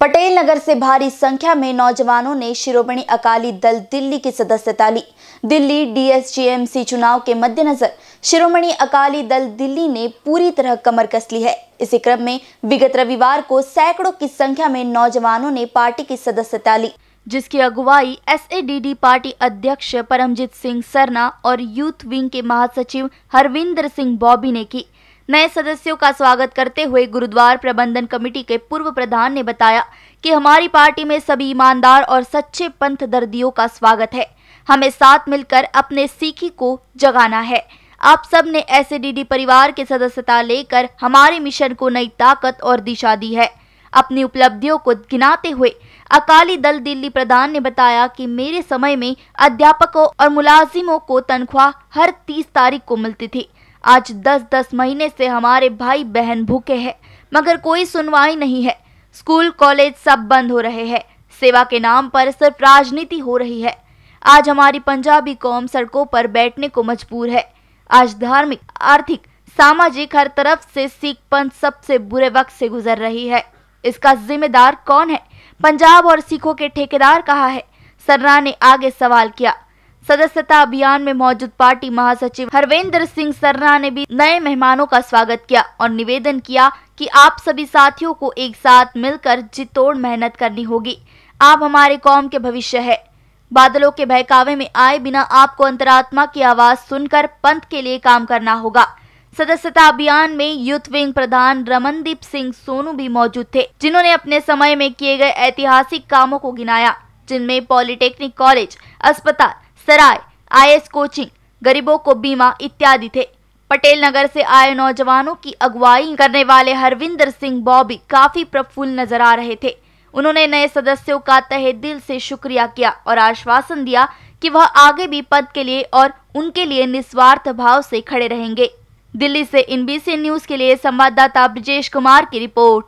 पटेल नगर से भारी संख्या में नौजवानों ने शिरोमणि अकाली दल दिल्ली की सदस्यता ली दिल्ली डीएसजीएमसी चुनाव के मद्देनजर शिरोमणि अकाली दल दिल्ली ने पूरी तरह कमर कस ली है इसी क्रम में विगत रविवार को सैकड़ों की संख्या में नौजवानों ने पार्टी की सदस्यता ली जिसकी अगुवाई एसएडीडी पार्टी अध्यक्ष परमजीत सिंह सरना और यूथ विंग के महासचिव हरविंदर सिंह बॉबी ने की नए सदस्यों का स्वागत करते हुए गुरुद्वार प्रबंधन कमेटी के पूर्व प्रधान ने बताया कि हमारी पार्टी में सभी ईमानदार और सच्चे पंथ दर्दियों का स्वागत है हमें साथ मिलकर अपने सीखी को जगाना है आप सब ने एसडीडी परिवार के सदस्यता लेकर हमारे मिशन को नई ताकत और दिशा दी है अपनी उपलब्धियों को गिनाते हुए अकाली दल दिल्ली प्रधान ने बताया कि मेरे समय में अध्यापकों और मुलाजिमों को तनख्वाह हर तीस तारीख को मिलती थी आज दस दस महीने से हमारे भाई बहन भूखे हैं मगर कोई सुनवाई नहीं है स्कूल कॉलेज सब बंद हो रहे हैं सेवा के नाम पर सिर्फ राजनीति हो रही है आज हमारी पंजाबी कौम सड़कों पर बैठने को मजबूर है आज धार्मिक आर्थिक सामाजिक हर तरफ से सिख पंथ सबसे बुरे वक्त से गुजर रही है इसका जिम्मेदार कौन है पंजाब और सिखों के ठेकेदार कहा है सर्रा ने आगे सवाल किया सदस्यता अभियान में मौजूद पार्टी महासचिव हरवेंद्र सिंह सरना ने भी नए मेहमानों का स्वागत किया और निवेदन किया कि आप सभी साथियों को एक साथ मिलकर जितोड़ मेहनत करनी होगी आप हमारे कौम के भविष्य है बादलों के बहकावे में आए बिना आपको अंतरात्मा की आवाज सुनकर पंथ के लिए काम करना होगा सदस्यता अभियान में यूथ विंग प्रधान रमनदीप सिंह सोनू भी मौजूद थे जिन्होंने अपने समय में किए गए ऐतिहासिक कामों को गिनाया जिनमें पॉलिटेक्निक कॉलेज अस्पताल सराय आई कोचिंग गरीबों को बीमा इत्यादि थे पटेल नगर से आए नौजवानों की अगुवाई करने वाले हरविंदर सिंह बॉबी काफी प्रफुल्ल नजर आ रहे थे उन्होंने नए सदस्यों का तहे दिल से शुक्रिया किया और आश्वासन दिया कि वह आगे भी पद के लिए और उनके लिए निस्वार्थ भाव से खड़े रहेंगे दिल्ली से एनबीसी न्यूज के लिए संवाददाता ब्रजेश कुमार की रिपोर्ट